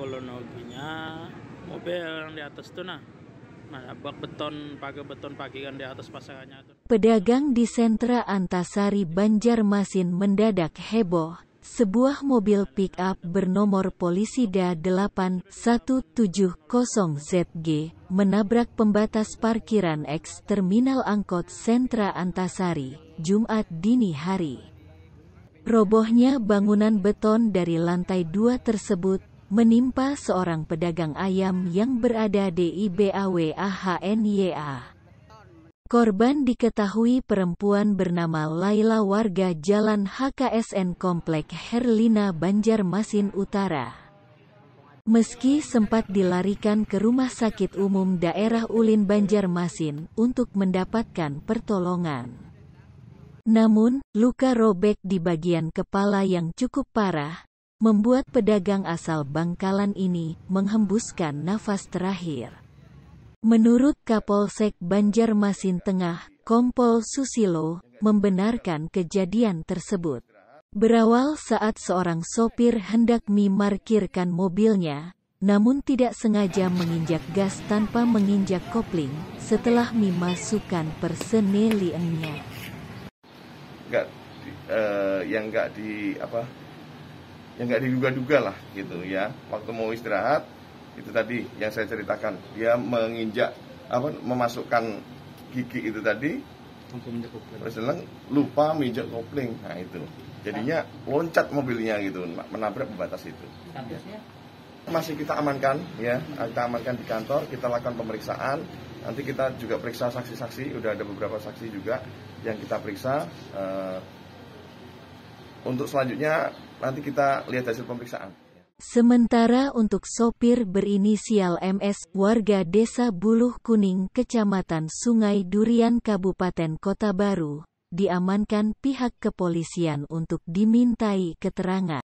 kolonoginya mobil yang di atas tuh nah Nah, bak beton beton pagi kan di atas pasangannya tuh. Pedagang di sentra Antasari Banjarmasin mendadak heboh. Sebuah mobil pick-up bernomor Polisida 8170ZG menabrak pembatas parkiran eks terminal angkot sentra Antasari, Jumat dini hari. Robohnya bangunan beton dari lantai dua tersebut menimpa seorang pedagang ayam yang berada di IBAWAHNYA. Korban diketahui perempuan bernama Laila warga Jalan HKSN Komplek Herlina Banjarmasin Utara. Meski sempat dilarikan ke Rumah Sakit Umum Daerah Ulin Banjarmasin untuk mendapatkan pertolongan. Namun, luka robek di bagian kepala yang cukup parah membuat pedagang asal Bangkalan ini menghembuskan nafas terakhir. Menurut Kapolsek Banjarmasin Tengah, Kompol Susilo, membenarkan kejadian tersebut. Berawal saat seorang sopir hendak memarkirkan mobilnya, namun tidak sengaja menginjak gas tanpa menginjak kopling setelah memasukkan perseneliannya. Enggak, uh, eh, yang enggak di apa yang nggak diduga-duga lah gitu ya waktu mau istirahat itu tadi yang saya ceritakan dia menginjak apa memasukkan gigi itu tadi Berseleng, lupa mijak kopling nah itu jadinya loncat mobilnya gitu menabrak pembatas itu masih kita amankan ya kita amankan di kantor kita lakukan pemeriksaan nanti kita juga periksa saksi-saksi udah ada beberapa saksi juga yang kita periksa uh, untuk selanjutnya nanti kita lihat hasil pemeriksaan. Sementara untuk sopir berinisial MS, warga desa Buluh Kuning, Kecamatan Sungai Durian, Kabupaten Kota Baru, diamankan pihak kepolisian untuk dimintai keterangan.